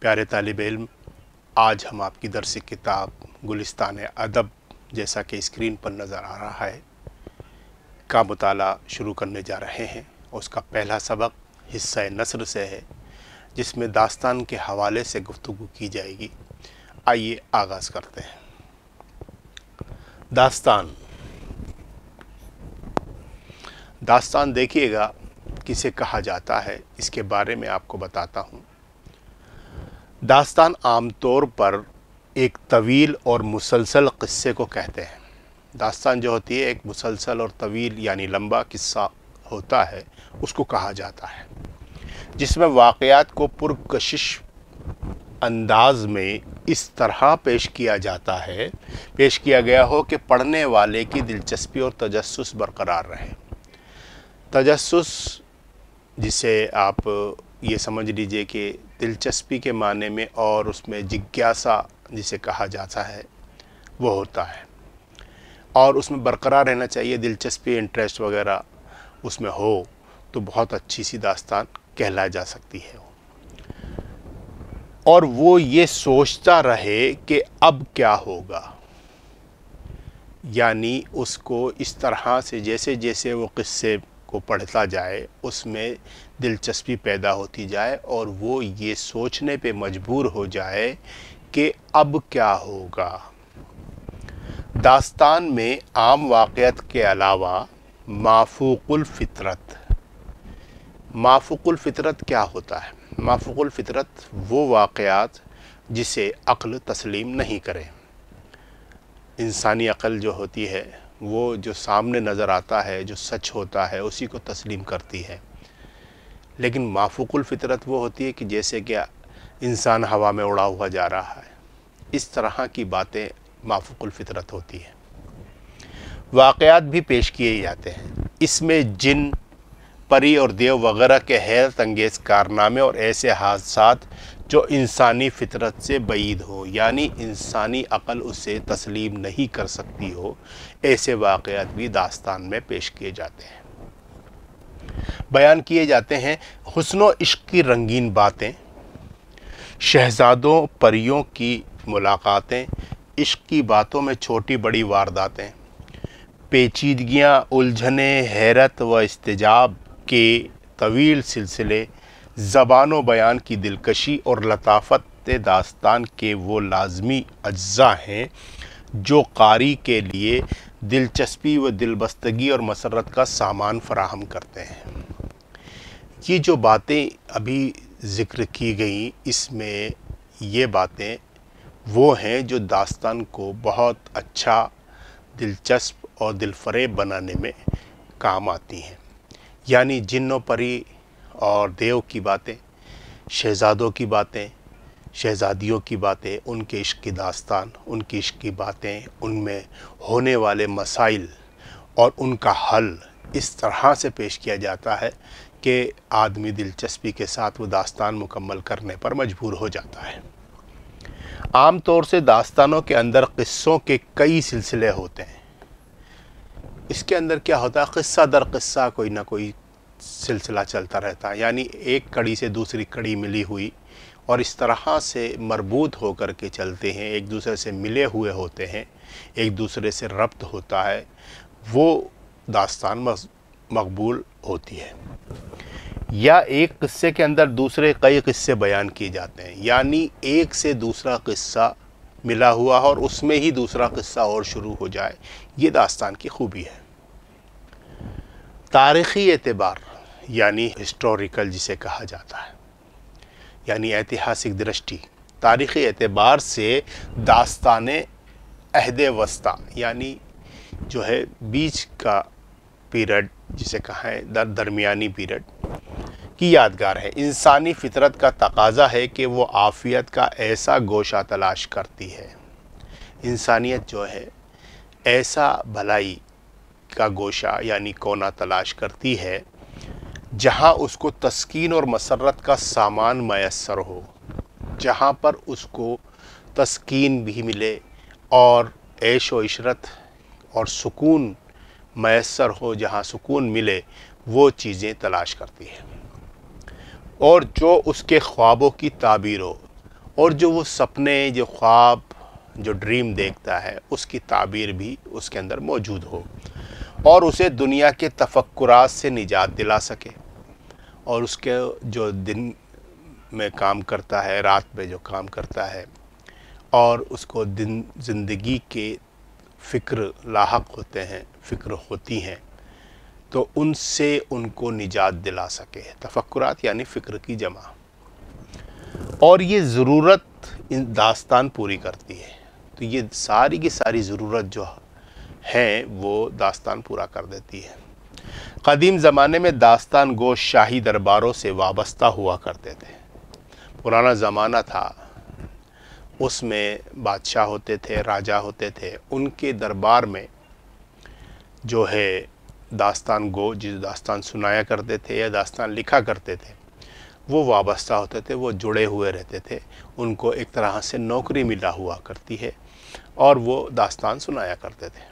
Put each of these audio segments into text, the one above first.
प्यारे तालब इल्म आज हम आपकी दरसी किताब गुलिस्तान अदब जैसा कि स्क्रीन पर नज़र आ रहा है का मताल शुरू करने जा रहे हैं उसका पहला सबक हिस्सा नसर से है जिसमें दास्तान के हवाले से गुफ्तु की जाएगी आइए आगाज़ करते हैं दास्तान दास्तान देखिएगा किसे कहा जाता है इसके बारे में आपको बताता हूँ दास्तान आमतौर पर एक तवील और मुसलसल क़स्से को कहते हैं दास्तान जो होती है एक मुसलसल और तवील यानी लंबा किस्सा होता है उसको कहा जाता है जिसमें वाक़ात को पुरकशिश अंदाज में इस तरह पेश किया जाता है पेश किया गया हो कि पढ़ने वाले की दिलचस्पी और तजस बरकरार रहे तजस जिसे आप ये समझ लीजिए कि दिलचस्पी के माने में और उसमें जिज्ञासा जिसे कहा जाता है वो होता है और उसमें बरकरार रहना चाहिए दिलचस्पी इंटरेस्ट वगैरह उसमें हो तो बहुत अच्छी सी दास्तान कहला जा सकती है और वो ये सोचता रहे कि अब क्या होगा यानी उसको इस तरह से जैसे जैसे वो किस्से को पढ़ता जाए उसमें दिलचस्पी पैदा होती जाए और वो ये सोचने पे मजबूर हो जाए कि अब क्या होगा दास्तान में आम वाक़त के अलावा माफूकुल फितरत माफूकुल फितरत क्या होता है माफूकुल फितरत वो वाक़ात जिसे अक्ल तस्लीम नहीं करे इंसानी अक़ल जो होती है वो जो सामने नज़र आता है जो सच होता है उसी को तस्लीम करती है लेकिन माफुकुल फितरत वो होती है कि जैसे कि इंसान हवा में उड़ा हुआ जा रहा है इस तरह की बातें माफुकुल फितरत होती हैं वाक़ात भी पेश किए जाते हैं इसमें जिन परी और देव वगैरह के हैरत अंगेज़ कारनामे और ऐसे हादसा जो इंसानी फितरत से बईद हो यानी इंसानी अक़ल उसे तस्लीम नहीं कर सकती हो ऐसे वाक़ात भी दास्तान में पेश किए जाते हैं बयान किए जाते हैं हसन इश्क की रंगीन बातें शहजादों परियों की मुलाकातें इश्क की बातों में छोटी बड़ी वारदातें पेचीदगियाँ उलझने हैरत व इसतजाब के तवील सिलसिले ज़बान बयान की दिलकशी और लताफत दास्तान के वो लाजमी अज्जा हैं जो कारी के लिए दिलचस्पी व दिलबस्तगी और मसरत का सामान फराहम करते हैं ये जो बातें अभी ज़िक्र की गई इसमें ये बातें वो हैं जो दास्तान को बहुत अच्छा दिलचस्प और दिलफरेब बनाने में काम आती हैं यानी जिन्नों परी और देव की बातें शहजादों की बातें शहजादियों की बातें उनके इश्क की दास्तान उनकी इश्क की बातें उनमें होने वाले मसाइल और उनका हल इस तरह से पेश किया जाता है कि आदमी दिलचस्पी के साथ वो दास्तान मुकम्मल करने पर मजबूर हो जाता है आम तौर से दास्तानों के अंदर क़स्सों के कई सिलसिले होते हैं इसके अंदर क्या होता है क़स्सा दर क़स्सा कोई ना कोई सिलसिला चलता रहता है यानी एक कड़ी से दूसरी कड़ी मिली हुई और इस तरह से मरबूत होकर के चलते हैं एक दूसरे से मिले हुए होते हैं एक दूसरे से रब्त होता है वो दास्तान मकबूल होती है या एक किस्से के अंदर दूसरे कई किस्से बयान किए जाते हैं यानी एक से दूसरा किस्सा मिला हुआ और उसमें ही दूसरा किस्सा और शुरू हो जाए ये दास्तान की खूबी है तारीख़ी एतबार यानी हिस्टोरिकल जिसे कहा जाता है यानी ऐतिहासिक दृष्टि तारीख़ी एतबार से दास्तान अहद वस्ता यानी जो है बीच का पीरियड जिसे कहा है दर दरमियानी पीरियड की यादगार है इंसानी फितरत का तकाजा है कि वो आफ़ियत का ऐसा गोशा तलाश करती है इंसानियत जो है ऐसा भलाई का गोशा यानी कोना तलाश करती है जहाँ उसको तस्कीन और मसरत का सामान मैसर हो जहाँ पर उसको तस्कीन भी मिले और ऐश वशरत और सुकून मैसर हो जहाँ सुकून मिले वो चीज़ें तलाश करती है और जो उसके ख्वाबों की ताबीर हो और जो वो सपने जो ख्वाब जो ड्रीम देखता है उसकी ताबीर भी उसके अंदर मौजूद हो और उसे दुनिया के तफक्रात से निजात दिला सके और उसके जो दिन में काम करता है रात में जो काम करता है और उसको दिन ज़िंदगी के फ़िक्र लाक होते हैं फ़िक्र होती हैं तो उनसे उनको निजात दिला सके तफक्रात यानी फ़िक्र की जमा और ये ज़रूरत इन दास्तान पूरी करती है तो ये सारी की सारी ज़रूरत जो हैं वो दास्तान पूरा कर देती है कदीम ज़माने में दास्तान गो शाही दरबारों से वाबस्ता हुआ करते थे पुराना ज़माना था उसमें बादशाह होते थे राजा होते थे उनके दरबार में जो है दास्तान गो जिस दास्तान सुनाया करते थे या दास्तान लिखा करते थे वो वाबस्ता होते थे वो जुड़े हुए रहते थे उनको एक तरह से नौकरी मिला हुआ करती है और वो दास्तान सुनाया करते थे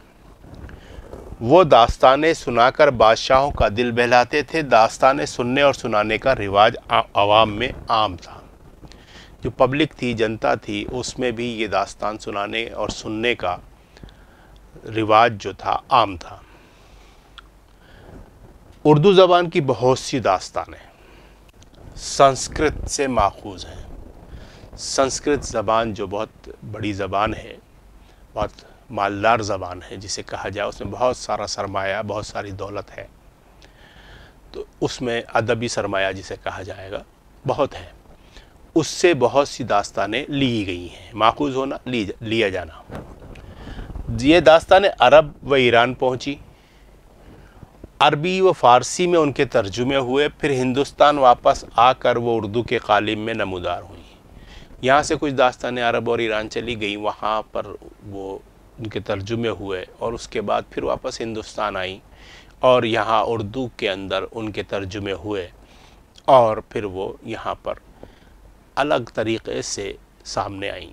वो दास्तानें सुनाकर बादशाहों का दिल बहलाते थे दास्तानें सुनने और सुनाने का रिवाज आवाम में आम था जो पब्लिक थी जनता थी उसमें भी ये दास्तान सुनाने और सुनने का रिवाज जो था आम था उर्दू ज़बान की बहुत सी दास्तानें संस्कृत से माखूज हैं संस्कृत ज़बान जो बहुत बड़ी ज़बान है बहुत मालदार ज़बान है जिसे कहा जाए उसमें बहुत सारा सरमाया बहुत सारी दौलत है तो उसमें अदबी सरमाया जिसे कहा जाएगा बहुत है उससे बहुत सी दास्तानें ली गई हैं माखूज होना ली जा, लिया जाना ये दास्तानें अरब व ईरान पहुंची अरबी व फ़ारसी में उनके तर्जुमे हुए फिर हिंदुस्तान वापस आकर वो उर्दू के कालिम में नमदार हुई यहाँ से कुछ दास्तानें अरब और ईरान चली गई वहाँ पर वो उनके तर्जुमे हुए और उसके बाद फिर वापस हिंदुस्तान आई और यहाँ उर्दू के अंदर उनके तर्जुमे हुए और फिर वो यहाँ पर अलग तरीक़े से सामने आई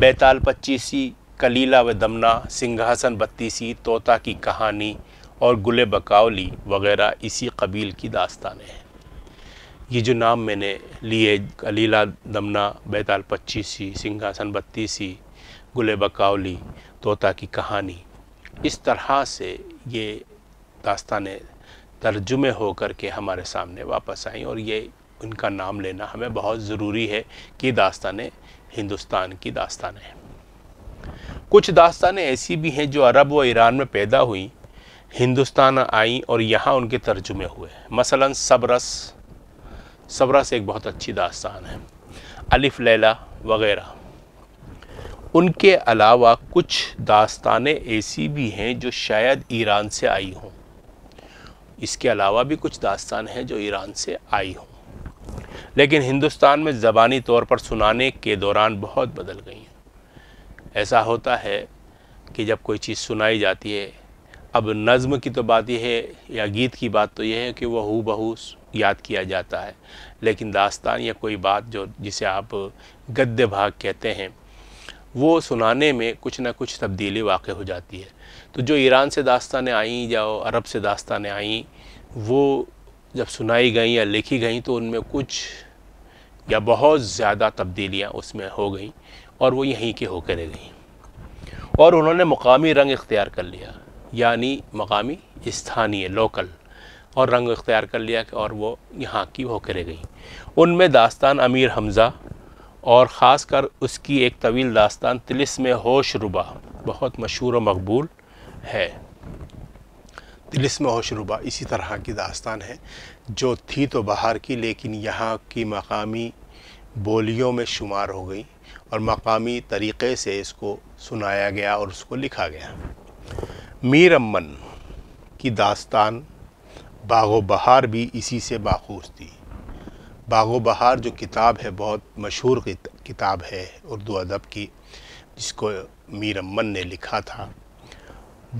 बेताल पच्चीसी कलीला व दमना सिंहासन बत्तीसी तोता की कहानी और गुले बकावली वगैरह इसी कबील की दास्तान है ये जो नाम मैंने लिए कलीला दमना बेताल पच्चीसी सिंहासन बत्तीसी गुले बकावली तोता की कहानी इस तरह से ये दास्तान तर्जुमे होकर के हमारे सामने वापस आई और ये उनका नाम लेना हमें बहुत ज़रूरी है कि दास्तान हिंदुस्तान की दास्तान हैं कुछ दास्तानें ऐसी भी हैं जो अरब व ईरान में पैदा हुई हिंदुस्तान आई और यहाँ उनके तर्जुमे हुए मसलन सबरस सबरस एक बहुत अच्छी दास्तान है अलिफ लैला वगैरह उनके अलावा कुछ दास्तानें ऐसी भी हैं जो शायद ईरान से आई हों इसके अलावा भी कुछ दास्तान हैं जो ईरान से आई हों लेकिन हिंदुस्तान में ज़बानी तौर पर सुनाने के दौरान बहुत बदल गई हैं ऐसा होता है कि जब कोई चीज़ सुनाई जाती है अब नज़म की तो बात यह है या गीत की बात तो यह है कि वह हु बहू याद किया जाता है लेकिन दास्तान या कोई बात जो जिसे आप गद्य भाग कहते हैं वो सुनाने में कुछ ना कुछ तब्दीली वाक़ हो जाती है तो जो ईरान से दास्तान आईं या अरब से दास्तान आईं वो जब सुनाई गई या लिखी गई तो उनमें कुछ या बहुत ज़्यादा तब्दीलियाँ उसमें हो गई और वो यहीं के होकर गईं गई और उन्होंने मकामी रंग इख्तियार कर लिया यानी मकामी स्थानीय लोकल और रंग इख्तियार कर लिया और वो यहाँ की होकर गईं गई उनमें दास्तान अमीर हमज़ा और ख़ास कर उसकी एक तवील दास्तान तिलिस में होश रुबा बहुत मशहूर व मकबूल है तिलिस में होश रुबा इसी तरह की दास्तान है जो थी तो बाहर की लेकिन यहाँ की मकामी बोलियों में शुमार हो गई और मकामी तरीक़े से इसको सुनाया गया और उसको लिखा गया मीर अमन की दास्तान बाग बहार भी इसी से बाखूस थी बागो बहार जो किताब है बहुत मशहूर किताब है उर्दू अदब की जिसको मीर अमन ने लिखा था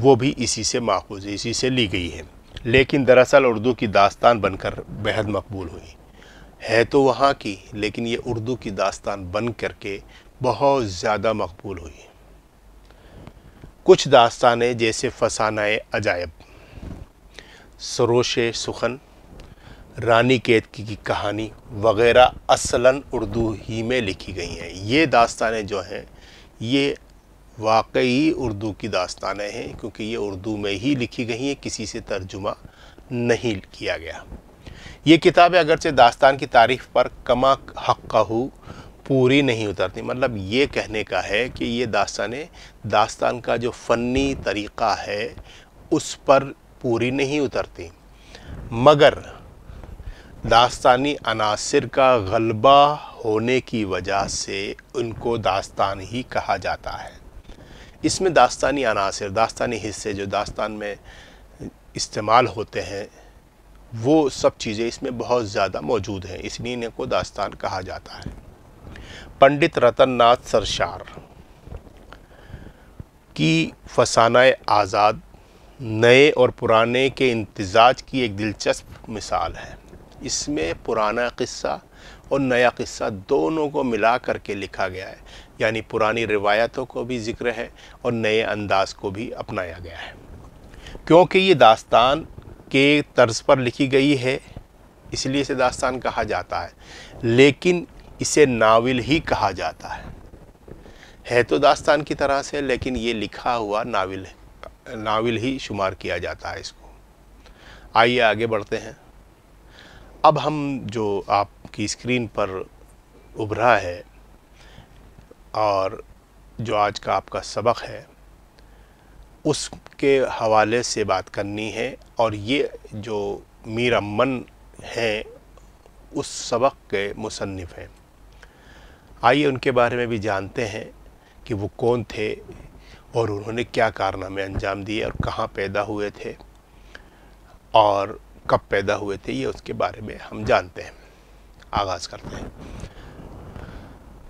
वो भी इसी से माखूज इसी से ली गई है लेकिन दरअसल उर्दू की दास्तान बनकर बेहद मकबूल हुई है तो वहाँ की लेकिन ये उर्दू की दास्तान बन कर के बहुत ज़्यादा मकबूल हुई कुछ दास्तानें जैसे फसाना अजायब सरोश सुखन रानी कैद की, की कहानी वगैरह असलन उर्दू ही में लिखी गई हैं ये दास्तानें जो हैं ये वाकई उर्दू की दास्तानें हैं क्योंकि ये उर्दू में ही लिखी गई हैं किसी से तर्जुमा नहीं किया गया ये किताबें अगरचे दास्तान की तारीफ़ पर कमा हो पूरी नहीं उतरती मतलब ये कहने का है कि ये दास्तानें दास्तान का जो फ़नी तरीक़ा है उस पर पूरी नहीं उतरती मगर दास्तानी अनासर का गलबा होने की वजह से उनको दास्तान ही कहा जाता है इसमें दास्तानी अनासर दास्तानी हिस्से जो दास्तान में इस्तेमाल होते हैं वो सब चीज़ें इसमें बहुत ज़्यादा मौजूद हैं इसलिए इन्हें को दास्तान कहा जाता है पंडित रतन नाथ सरशार की फसाना आज़ाद नए और पुराने के इंतजाज की एक दिलचस्प मिसाल है इसमें पुराना किस्सा और नया किस्सा दोनों को मिला करके लिखा गया है यानी पुरानी रिवायतों को भी जिक्र है और नए अंदाज को भी अपनाया गया है क्योंकि ये दास्तान के तर्ज पर लिखी गई है इसलिए इसे दास्तान कहा जाता है लेकिन इसे नावल ही कहा जाता है है तो दास्तान की तरह से लेकिन ये लिखा हुआ नावल नावल ही शुमार किया जाता है इसको आइए आगे बढ़ते हैं अब हम जो आपकी स्क्रीन पर उभरा है और जो आज का आपका सबक है उसके हवाले से बात करनी है और ये जो मीर अमन हैं उस सबक के मुसनफ़ हैं आइए उनके बारे में भी जानते हैं कि वो कौन थे और उन्होंने क्या कारनामे अंजाम दिए और कहाँ पैदा हुए थे और कब पैदा हुए थे ये उसके बारे में हम जानते हैं आगाज़ करते हैं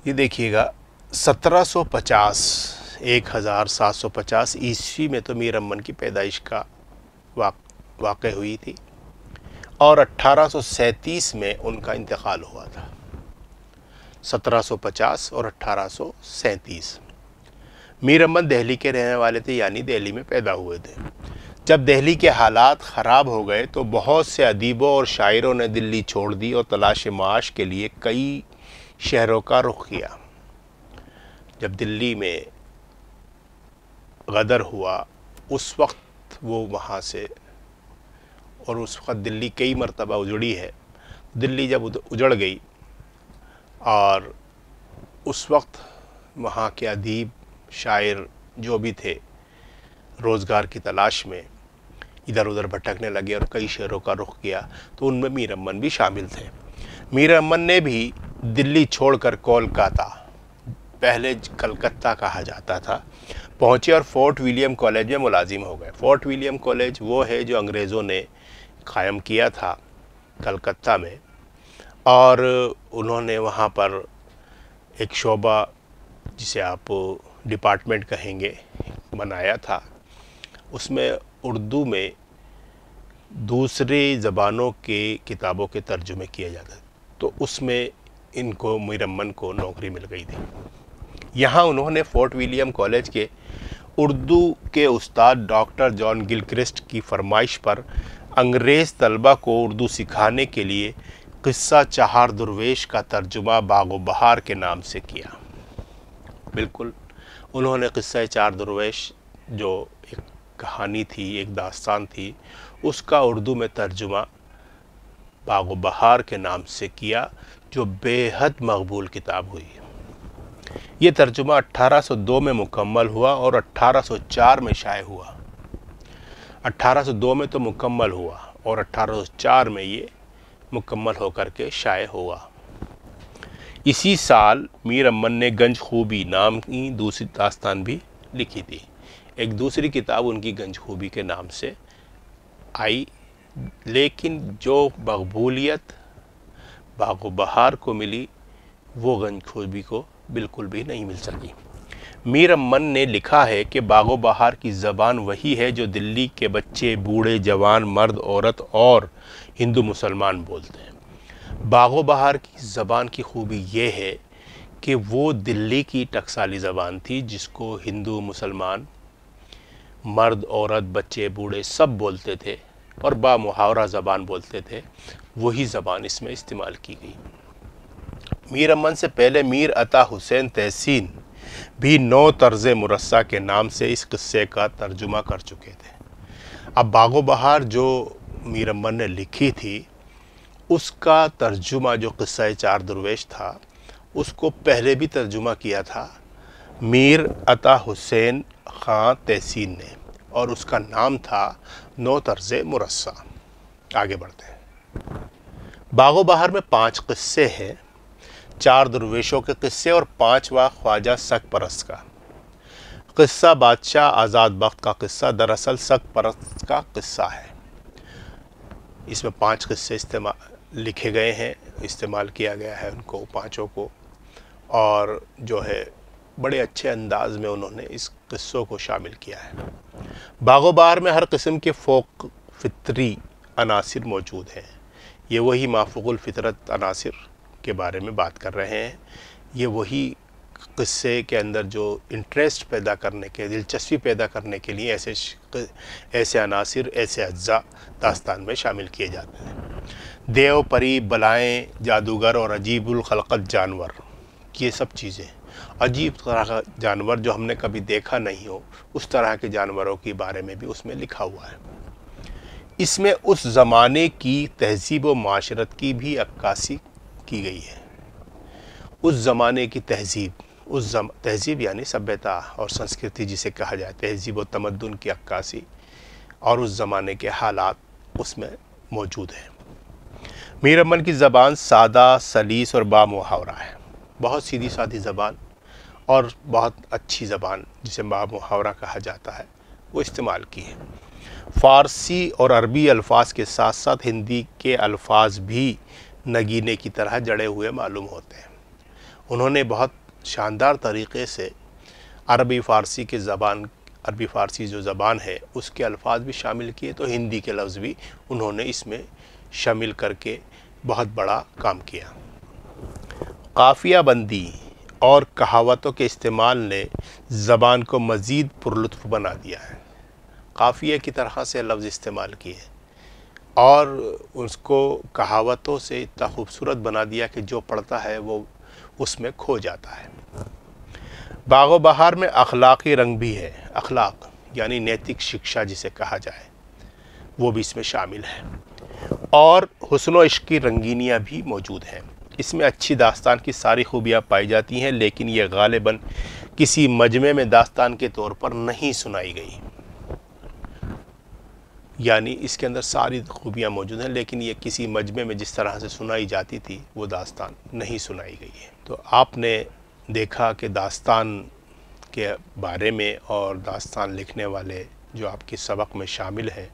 ये देखिएगा 1750 1750 ईस्वी में तो मीर अम्मन की पैदाइश का वाक़ वाक़ हुई थी और 1837 में उनका इंतकाल हुआ था 1750 और 1837 मीर अम्मन दिल्ली के रहने वाले थे यानी दिल्ली में पैदा हुए थे जब दिल्ली के हालात ख़राब हो गए तो बहुत से अदीबों और शायरों ने दिल्ली छोड़ दी और तलाश माश के लिए कई शहरों का रुख किया जब दिल्ली में गदर हुआ उस वक्त वो वहाँ से और उस वक्त दिल्ली कई मरतबा उजड़ी है दिल्ली जब उजड़ गई और उस वक्त वहाँ के अदीब शायर जो भी थे रोज़गार की तलाश में इधर उधर भटकने लगे और कई शहरों का रुख किया तो उनमें मीर अमन भी शामिल थे मीर अमन ने भी दिल्ली छोड़कर कोलकाता पहले कलकत्ता कहा जाता था पहुंचे और फोर्ट विलियम कॉलेज में मुलाजिम हो गए फोर्ट विलियम कॉलेज वो है जो अंग्रेज़ों ने कायम किया था कलकत्ता में और उन्होंने वहाँ पर एक शोबा जिसे आप डिपार्टमेंट कहेंगे बनाया था उसमें उर्दू में दूसरे ज़बानों के किताबों के तर्जुमे किए जाते तो उसमें इनको मुरमन को नौकरी मिल गई थी यहाँ उन्होंने फोर्ट विलियम कॉलेज के उर्दू के उस्ताद डॉक्टर जॉन गिलक्रिस्ट की फरमाइश पर अंग्रेज़ तलबा को उर्दू सिखाने के लिए क़स्सा चहार दुरवेश का तर्जुमा बागो बहार के नाम से किया बिल्कुल उन्होंने क़स्सा चार दुरवेश जो एक कहानी थी एक दास्तान थी उसका उर्दू में तर्जुमा बाग बहार के नाम से किया जो बेहद मकबूल किताब हुई ये तर्जुमा 1802 में मुकम्मल हुआ और 1804 में शाये हुआ 1802 में तो मुकम्मल हुआ और 1804 में ये मुकम्मल होकर के शाये हुआ इसी साल मीर अमन ने गंज खूबी नाम की दूसरी दास्तान भी लिखी थी एक दूसरी किताब उनकी गंजखूबी के नाम से आई लेकिन जो मकबूलियत बागो बहार को मिली वो गंजखूबी को बिल्कुल भी नहीं मिल सकी मीर अमन ने लिखा है कि बागो बहार की ज़बान वही है जो दिल्ली के बच्चे बूढ़े जवान मर्द औरत और हिंदू मुसलमान बोलते हैं बागो बहार की ज़बान की खूबी ये है कि वो दिल्ली की टकसाली ज़बान थी जिसको हिंदू मुसलमान मर्द औरत बच्चे बूढ़े सब बोलते थे और बा मुहावरा ज़बान बोलते थे वही ज़बान इसमें इस्तेमाल की गई मीर अमन से पहले मीर अता हुसैन तहसीन भी नौ तर्ज मुरस्सा के नाम से इस क़स्से का तर्जुमा कर चुके थे अब बागो बहार जो मीर अमन ने लिखी थी उसका तर्जुमा जो क़स्सा चार दरवेश था उसको पहले भी तर्जुमा किया था मीर अता हुसैन खां तहसीन ने और उसका नाम था नौ तर्ज मुरस्सा आगे बढ़ते हैं बागो बहार में पांच किस्से हैं चार दुर्वेशों के किस्से और पांचवा ख्वाजा सक परस का किस्सा बादशाह आज़ाद बख्त का किस्सा दरअसल सक परस्त का किस्सा है इसमें पांच किस्से इस्तेमाल लिखे गए हैं इस्तेमाल किया गया है उनको पांचों को और जो है बड़े अच्छे अंदाज में उन्होंने इस किस्सों को शामिल किया है बागो में हर किस्म के फोक फितरी अनासर मौजूद हैं ये वही माफुलफ़ितरत अनासर के बारे में बात कर रहे हैं ये वही क़स्से के अंदर जो इंटरेस्ट पैदा करने के दिलचस्पी पैदा करने के लिए ऐसे ऐसे अनासर ऐसे अज्जा दास्तान में शामिल किए जाते हैं देव परी बलाएँ जादूगर और अजीबुलखलकत जानवर ये सब चीज़ें अजीब तरह का जानवर जो हमने कभी देखा नहीं हो उस तरह के जानवरों के बारे में भी उसमें लिखा हुआ है इसमें उस ज़माने की तहजीब व माशरत की भी अक्कासी की गई है उस ज़माने की तहजीब उस जम तहजीब यानी सभ्यता और संस्कृति जिसे कहा जाए तहजीब व तमद्दन की अक्कासी और उस ज़माने के हालात उसमें मौजूद हैं मीर अमन की ज़बान सादा सलीस और बा मुहावरा है बहुत सीधी सादी ज़बान और बहुत अच्छी ज़बान जिसे माँ मुहावरा कहा जाता है वो इस्तेमाल की है फ़ारसी और अरबी अल्फाज के साथ साथ हिंदी के अल्फाज भी नगीने की तरह जड़े हुए मालूम होते हैं उन्होंने बहुत शानदार तरीके से अरबी फ़ारसी के ज़बान अरबी फ़ारसी जो ज़बान है उसके अल्फाज भी शामिल किए तो हिंदी के लफ्ज़ भी उन्होंने इसमें शामिल करके बहुत बड़ा काम किया काफिया बंदी और कहावतों के इस्तेमाल ने ज़बान को मज़ीद पुरलुत्फ़ बना दिया है काफ़िया की तरह से लफ्ज़ इस्तेमाल किए और उसको कहावतों से इतना खूबसूरत बना दिया कि जो पढ़ता है वो उसमें खो जाता है बागो बहार में अखलाकी रंग भी है अखलाक यानी नैतिक शिक्षा जिसे कहा जाए वो भी इसमें शामिल है और हसन इश्क की रंगीनियाँ भी मौजूद हैं इसमें अच्छी दास्तान की सारी खूबियाँ पाई जाती हैं लेकिन ये गालिबा किसी मजमे में दास्तान के तौर पर नहीं सुनाई गई यानी इसके अंदर सारी खूबियाँ मौजूद हैं लेकिन ये किसी मजमे में जिस तरह से सुनाई जाती थी वो दास्तान नहीं सुनाई गई है तो आपने देखा कि दास्तान के बारे में और दास्तान लिखने वाले जो आपके सबक में शामिल हैं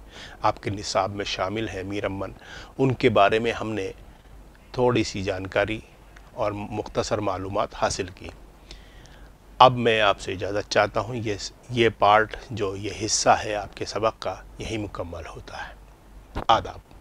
आपके निसाब में शामिल हैं मीर अमन उनके बारे में हमने थोड़ी सी जानकारी और मुख्तसर मालूम हासिल की अब मैं आपसे इजाज़त चाहता हूँ ये ये पार्ट जो ये हिस्सा है आपके सबक का यही मुकम्मल होता है आदाब